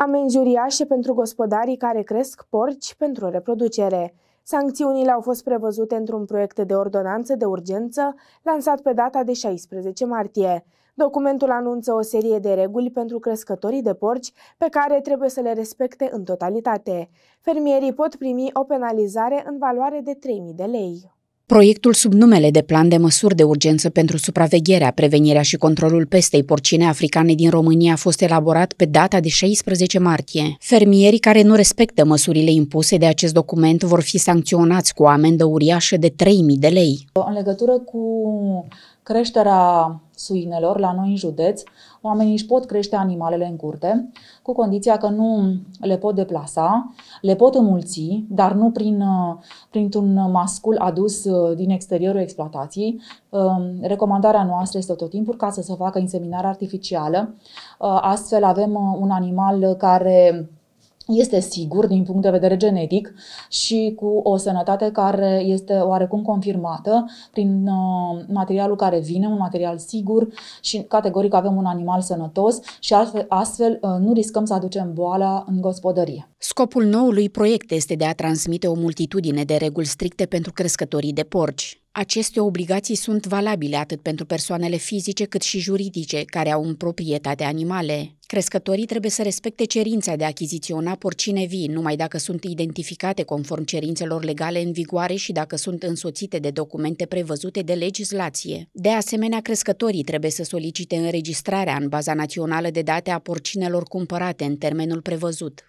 Amenzi uriașe pentru gospodarii care cresc porci pentru reproducere. Sancțiunile au fost prevăzute într-un proiect de ordonanță de urgență lansat pe data de 16 martie. Documentul anunță o serie de reguli pentru crescătorii de porci pe care trebuie să le respecte în totalitate. Fermierii pot primi o penalizare în valoare de 3.000 de lei. Proiectul sub numele de Plan de măsuri de urgență pentru supravegherea, prevenirea și controlul pestei porcine africane din România a fost elaborat pe data de 16 martie. Fermierii care nu respectă măsurile impuse de acest document vor fi sancționați cu o amendă uriașă de 3.000 de lei. În legătură cu creșterea suinelor la noi în județ, oamenii își pot crește animalele în curte, cu condiția că nu le pot deplasa, le pot înmulți, dar nu prin, uh, printr-un mascul adus uh, din exteriorul exploatației. Um, recomandarea noastră este tot timpul ca să se facă inseminare artificială. Uh, astfel avem un animal care este sigur din punct de vedere genetic și cu o sănătate care este oarecum confirmată prin uh, materialul care vine, un material sigur și categoric avem un animal sănătos și astfel, astfel uh, nu riscăm să aducem boala în gospodărie. Scopul noului proiect este de a transmite o multitudine de reguli stricte pentru crescătorii de porci. Aceste obligații sunt valabile atât pentru persoanele fizice cât și juridice care au în proprietate animale. Crescătorii trebuie să respecte cerința de a achiziționa porcine vii numai dacă sunt identificate conform cerințelor legale în vigoare și dacă sunt însoțite de documente prevăzute de legislație. De asemenea, crescătorii trebuie să solicite înregistrarea în baza națională de date a porcinelor cumpărate în termenul prevăzut.